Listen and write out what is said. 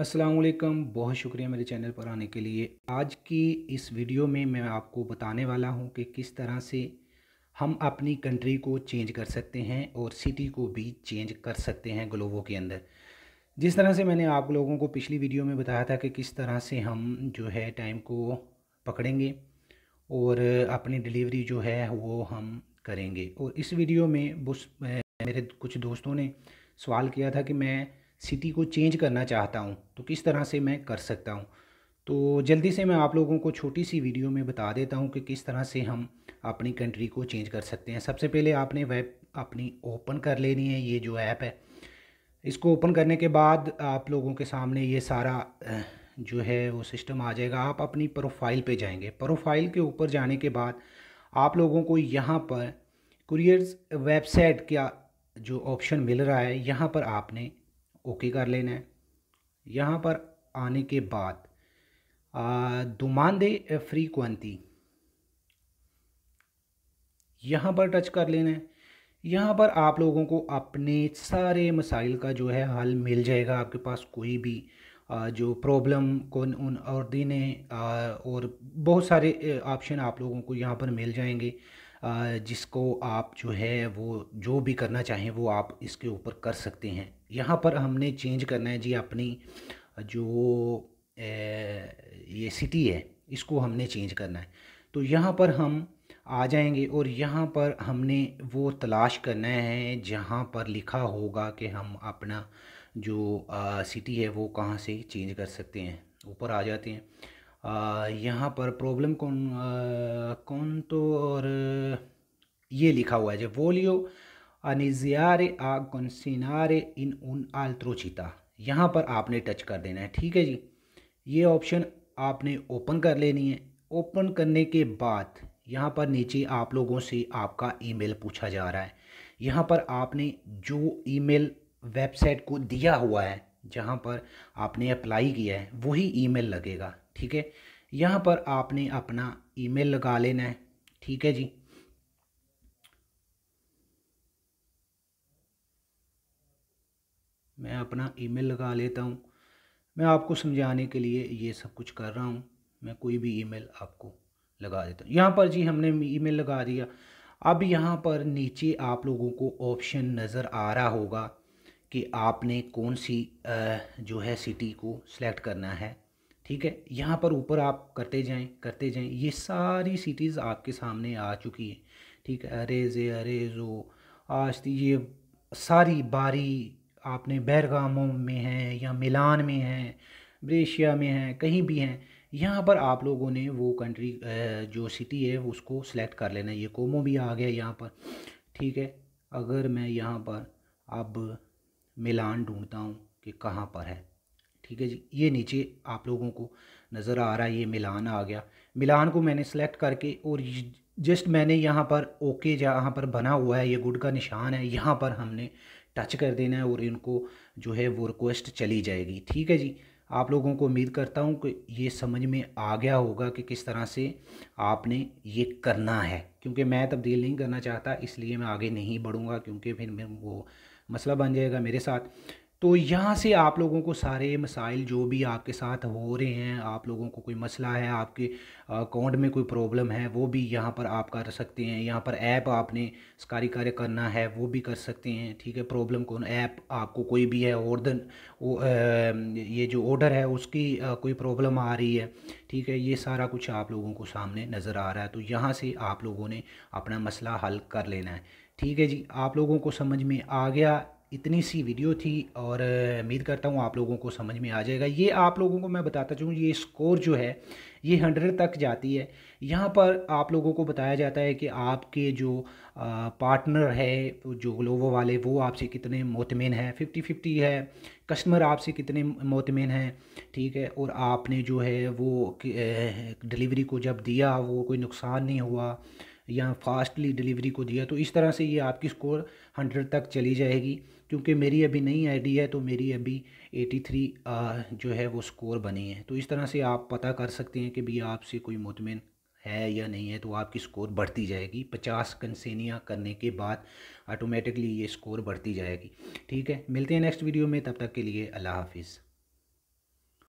असलकम बहुत शुक्रिया मेरे चैनल पर आने के लिए आज की इस वीडियो में मैं आपको बताने वाला हूं कि किस तरह से हम अपनी कंट्री को चेंज कर सकते हैं और सिटी को भी चेंज कर सकते हैं ग्लोबो के अंदर जिस तरह से मैंने आप लोगों को पिछली वीडियो में बताया था कि किस तरह से हम जो है टाइम को पकड़ेंगे और अपनी डिलीवरी जो है वो हम करेंगे और इस वीडियो में मेरे कुछ दोस्तों ने सवाल किया था कि मैं सिटी को चेंज करना चाहता हूँ तो किस तरह से मैं कर सकता हूँ तो जल्दी से मैं आप लोगों को छोटी सी वीडियो में बता देता हूँ कि किस तरह से हम अपनी कंट्री को चेंज कर सकते हैं सबसे पहले आपने वेब अपनी ओपन कर लेनी है ये जो ऐप है इसको ओपन करने के बाद आप लोगों के सामने ये सारा जो है वो सिस्टम आ जाएगा आप अपनी प्रोफाइल पे जाएंगे प्रोफाइल के ऊपर जाने के बाद आप लोगों को यहाँ पर कुरियर्स वेबसाइट का जो ऑप्शन मिल रहा है यहाँ पर आपने ओके कर लेना है यहाँ पर आने के बाद दुमानदे फ्रीक्वेंसी यहाँ पर टच कर लेना है यहाँ पर आप लोगों को अपने सारे मसाइल का जो है हल मिल जाएगा आपके पास कोई भी जो प्रॉब्लम को उन और देने और बहुत सारे ऑप्शन आप लोगों को यहाँ पर मिल जाएंगे जिसको आप जो है वो जो भी करना चाहें वो आप इसके ऊपर कर सकते हैं यहाँ पर हमने चेंज करना है जी अपनी जो ये सिटी है इसको हमने चेंज करना है तो यहाँ पर हम आ जाएंगे और यहाँ पर हमने वो तलाश करना है जहाँ पर लिखा होगा कि हम अपना जो सिटी है वो कहाँ से चेंज कर सकते हैं ऊपर आ जाते हैं यहाँ पर प्रॉब्लम कौन आ, कौन तो और ये लिखा हुआ है जो वोलियो अनिजियारे आ कौनसिनारे इन उन आल्त्रोचिता यहाँ पर आपने टच कर देना है ठीक है जी ये ऑप्शन आपने ओपन कर लेनी है ओपन करने के बाद यहाँ पर नीचे आप लोगों से आपका ईमेल पूछा जा रहा है यहाँ पर आपने जो ईमेल वेबसाइट को दिया हुआ है जहाँ पर आपने अप्लाई किया है वही ईमेल लगेगा ठीक है यहाँ पर आपने अपना ईमेल लगा लेना है ठीक है जी मैं अपना ईमेल लगा लेता हूँ मैं आपको समझाने के लिए ये सब कुछ कर रहा हूँ मैं कोई भी ईमेल आपको लगा देता हूँ यहाँ पर जी हमने ईमेल लगा दिया अब यहाँ पर नीचे आप लोगों को ऑप्शन नज़र आ रहा होगा कि आपने कौन सी जो है सिटी को सिलेक्ट करना है ठीक है यहाँ पर ऊपर आप करते जाएं करते जाएं ये सारी सिटीज़ आपके सामने आ चुकी हैं ठीक है अरे जे अरे जो आज तो ये सारी बारी आपने बैरगामों में है या मिलान में है ब्रेशिया में है कहीं भी हैं यहाँ पर आप लोगों ने वो कंट्री जो सिटी है उसको सिलेक्ट कर लेना है ये कोमो भी आ गया यहाँ पर ठीक है अगर मैं यहाँ पर अब मिलान ढूंढता हूँ कि कहाँ पर है ठीक है जी ये नीचे आप लोगों को नज़र आ रहा है ये मिलान आ गया मिलान को मैंने सेलेक्ट करके और जस्ट मैंने यहाँ पर ओके जहाँ पर बना हुआ है ये गुड का निशान है यहाँ पर हमने टच कर देना है और इनको जो है वो रिक्वेस्ट चली जाएगी ठीक है जी आप लोगों को उम्मीद करता हूँ कि ये समझ में आ गया होगा कि किस तरह से आपने ये करना है क्योंकि मैं तब्दील नहीं करना चाहता इसलिए मैं आगे नहीं बढ़ूँगा क्योंकि फिर वो मसला बन जाएगा मेरे साथ तो यहाँ से आप लोगों को सारे मसाइल जो भी आपके साथ हो रहे हैं आप लोगों को कोई मसला है आपके अकाउंट में कोई प्रॉब्लम है वो भी यहाँ पर आप कर सकते हैं यहाँ पर ऐप आपने कार्य कार्य करना है वो भी कर सकते हैं ठीक है प्रॉब्लम कौन ऐप आपको कोई भी है ऑर्डन ये जो ऑर्डर है उसकी आ, कोई प्रॉब्लम आ रही है ठीक है ये सारा कुछ आप लोगों को सामने नज़र आ रहा है तो यहाँ से आप लोगों ने अपना मसला हल कर लेना है ठीक है जी आप लोगों को समझ में आ गया इतनी सी वीडियो थी और उम्मीद करता हूँ आप लोगों को समझ में आ जाएगा ये आप लोगों को मैं बताता चाहूँ ये स्कोर जो है ये हंड्रेड तक जाती है यहाँ पर आप लोगों को बताया जाता है कि आपके जो पार्टनर है जो ग्लोवो वाले वो आपसे कितने मतमिन हैं फिफ्टी फिफ्टी है कस्टमर आपसे कितने मतमिन हैं ठीक है और आपने जो है वो डिलीवरी को जब दिया वो कोई नुकसान नहीं हुआ या फास्टली डिलीवरी को दिया तो इस तरह से ये आपकी स्कोर हंड्रेड तक चली जाएगी क्योंकि मेरी अभी नई आईडी है तो मेरी अभी 83 जो है वो स्कोर बनी है तो इस तरह से आप पता कर सकते हैं कि भी आपसे कोई मुतमिन है या नहीं है तो आपकी स्कोर बढ़ती जाएगी पचास कंसेनियाँ करने के बाद ऑटोमेटिकली ये स्कोर बढ़ती जाएगी ठीक है मिलते हैं नेक्स्ट वीडियो में तब तक के लिए अल्लाह हाफिज़